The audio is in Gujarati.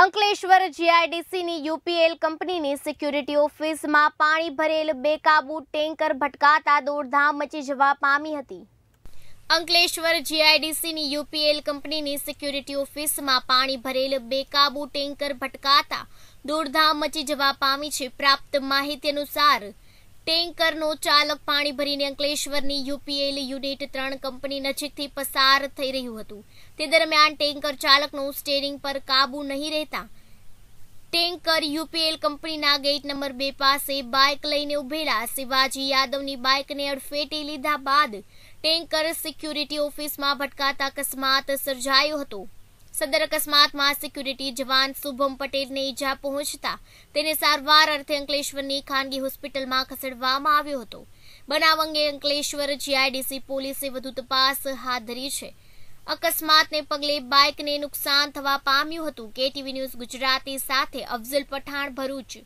અંકલેશ્વર જીઆઈડીસીની યુપીએલ કંપનીની સિક્યુરિટી ઓફિસમાં પાણી ભરેલ બેકાબુ ટેન્કર ભટકાતા દોડધામ મચી જવા પામી હતી અંકલેશ્વર જીઆઈડીસીની યુપીએલ કંપનીની સિક્યુરિટી ઓફિસમાં પાણી ભરેલ બેકાબુ ટેન્કર ભટકાતા દોડધામ મચી જવા પામી છે પ્રાપ્ત માહિતી અનુસાર ટેન્કરનો ચાલક પાણી ભરીને અંકલેશ્વરની યુપીએલ યુનિટ ત્રણ કંપની નજીકથી પસાર થઈ રહ્યું હતું તે દરમિયાન ટેન્કર ચાલકનું સ્ટેરિંગ પર કાબુ નહીં રહેતા ટેન્કર યુપીએલ કંપનીના ગેટ નંબર બે પાસે બાઇક લઈને ઉભેલા શિવાજી યાદવની બાઇકને અડફેટી લીધા બાદ ટેન્કર સિક્યુરિટી ઓફિસમાં ભટકાતા અકસ્માત સર્જાયો હતો સદર અકસ્માતમાં સિક્યુરિટી જવાન શુભમ પટેલને ઈજા પહોંચતા તેને સારવાર અર્થે અંકલેશ્વરની ખાનગી હોસ્પિટલમાં ખસેડવામાં આવ્યો હતો બનાવ અંગે અંકલેશ્વર જીઆઈડીસી પોલીસે વધુ તપાસ હાથ ધરી છે અકસ્માતને પગલે બાઇકને નુકસાન થવા પામ્યું હતું કેટીવી ન્યૂઝ ગુજરાતી સાથે અફઝલ પઠાણ ભરૂચ